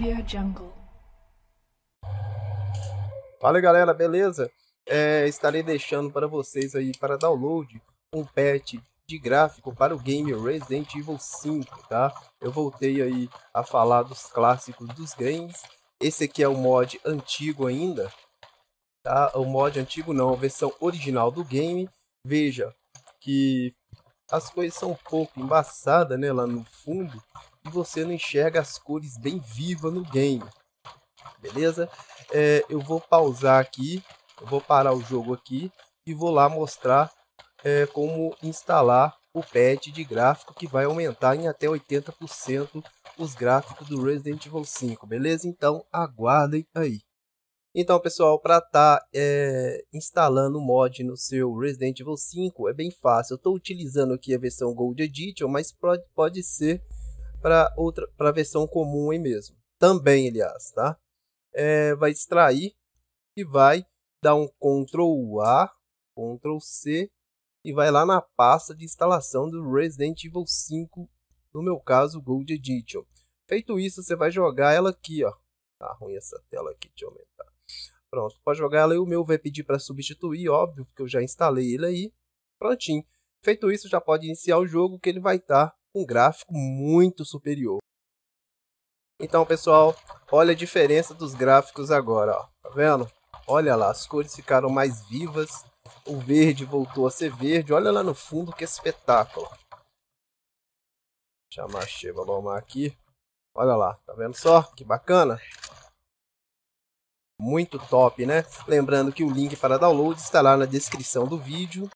Audio Jungle. Fala galera, beleza? É, estarei deixando para vocês aí para download um patch de gráfico para o game Resident Evil 5, tá? Eu voltei aí a falar dos clássicos dos games. Esse aqui é o mod antigo ainda, tá? O mod antigo não, a versão original do game. Veja que as coisas são um pouco embaçadas, né, lá no fundo, que você não enxerga as cores bem vivas no game. Beleza? É, eu vou pausar aqui, eu vou parar o jogo aqui e vou lá mostrar é, como instalar o patch de gráfico que vai aumentar em até 80% os gráficos do Resident Evil 5, beleza? Então aguardem aí. Então pessoal, para estar tá, é, instalando o mod no seu Resident Evil 5 é bem fácil. Eu estou utilizando aqui a versão Gold Edition, mas pode, pode ser para outra para a versão comum aí mesmo. Também, aliás, tá? É, vai extrair e vai dar um Ctrl A, Ctrl C e vai lá na pasta de instalação do Resident Evil 5, no meu caso, Gold Edition. Feito isso, você vai jogar ela aqui, ó. Tá ruim essa tela aqui, de aumentar. Pronto, pode jogar ela e o meu vai pedir para substituir, óbvio, porque eu já instalei ele aí. Prontinho. Feito isso, já pode iniciar o jogo que ele vai estar tá um gráfico muito superior. Então, pessoal, olha a diferença dos gráficos agora, ó. Tá vendo? Olha lá, as cores ficaram mais vivas. O verde voltou a ser verde. Olha lá no fundo que espetáculo. Deixa eu chamar a Chevalomar aqui. Olha lá, tá vendo só? Que bacana. Muito top, né? Lembrando que o link para download está lá na descrição do vídeo.